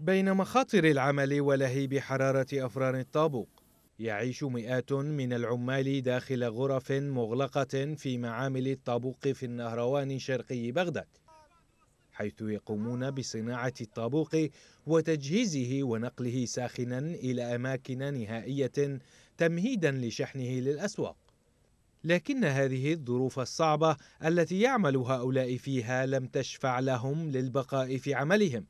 بين مخاطر العمل ولهيب حرارة أفران الطابق يعيش مئات من العمال داخل غرف مغلقة في معامل الطابوق في النهروان شرقي بغداد حيث يقومون بصناعة الطابوق وتجهيزه ونقله ساخنا إلى أماكن نهائية تمهيدا لشحنه للأسواق لكن هذه الظروف الصعبة التي يعمل هؤلاء فيها لم تشفع لهم للبقاء في عملهم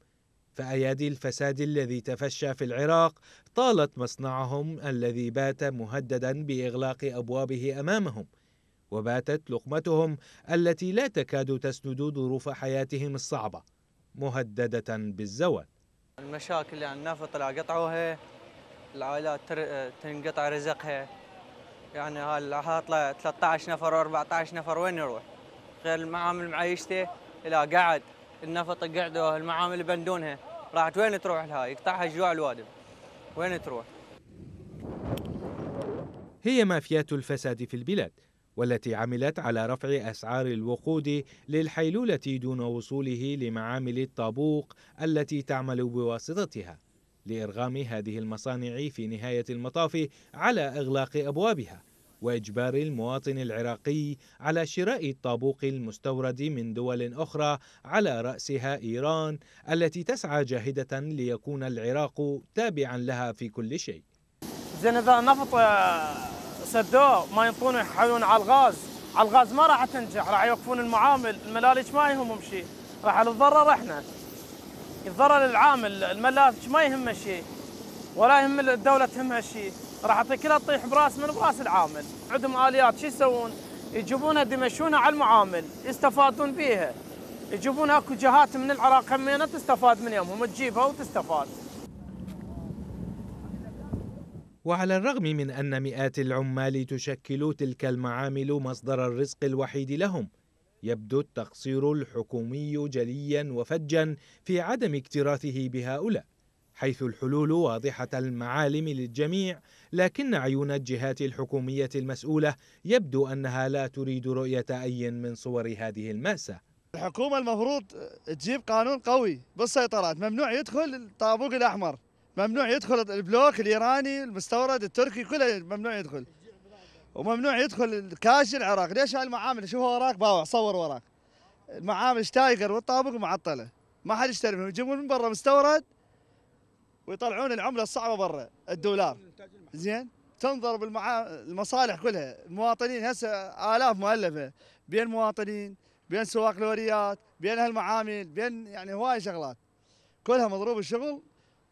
فأيادي الفساد الذي تفشى في العراق طالت مصنعهم الذي بات مهددا بإغلاق أبوابه أمامهم وباتت لقمتهم التي لا تكاد تسند ظروف حياتهم الصعبة مهددة بالزوال المشاكل يعني النفط اللي قطعوها العائلات تنقطع رزقها يعني حاطلة 13 نفر و14 نفر وين يروح؟ غير المعامل معيشته لا قعد النفط قعدوا المعامل بندونها راحت وين تروح لها يقطعها جوع الوادم وين تروح هي مافيات الفساد في البلاد والتي عملت على رفع أسعار الوقود للحيلولة دون وصوله لمعامل الطابوق التي تعمل بواسطتها لإرغام هذه المصانع في نهاية المطاف على إغلاق أبوابها واجبار المواطن العراقي على شراء الطابوق المستورد من دول اخرى على راسها ايران التي تسعى جاهده ليكون العراق تابعا لها في كل شيء. زين اذا النفط آه، سدوه ما ينطون يحاولون على الغاز، على الغاز ما راح تنجح راح يوقفون المعامل، الملالج ما يهمهم شيء، راح نتضرر احنا. يتضرر العامل، الملاك ما يهمه شيء ولا يهم الدوله تهمها شيء. راح كلها تطيح براس من براس العامل عندهم اليات شو يسوون يجيبونها يدمشونها على المعامل يستفادون بيها يجيبون اكو جهات من العراق همينه تستفاد من يومهم تجيبها وتستفاد وعلى الرغم من أن مئات العمال تشكل تلك المعامل مصدر الرزق الوحيد لهم يبدو التقصير الحكومي جليا وفجا في عدم اكتراثه بهؤلاء حيث الحلول واضحة المعالم للجميع لكن عيون الجهات الحكومية المسؤولة يبدو أنها لا تريد رؤية أي من صور هذه المأساة الحكومة المفروض تجيب قانون قوي بالسيطرات ممنوع يدخل الطابوق الأحمر ممنوع يدخل البلوك الإيراني المستورد التركي كله ممنوع يدخل وممنوع يدخل الكاش العراق ليش هالمعامل شوف وراك باوع صور وراك المعامل شتايجر والطابق معطله ما حد يشتري منهم يجيبون من برا مستورد ويطلعون العمله الصعبه برا الدولار زين تنظر بالمصالح كلها المواطنين هسه الاف مؤلفه بين مواطنين بين سواق لوريات بين هالمعامل بين يعني هواي شغلات كلها مضروب الشغل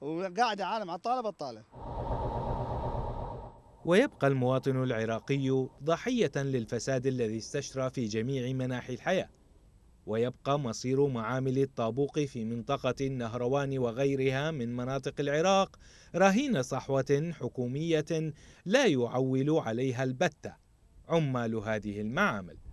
وقاعد عالم على الطاله الطالب ويبقى المواطن العراقي ضحيه للفساد الذي استشرى في جميع مناحي الحياه ويبقى مصير معامل الطابوق في منطقة النهروان وغيرها من مناطق العراق رهين صحوة حكومية لا يعول عليها البتة عمال هذه المعامل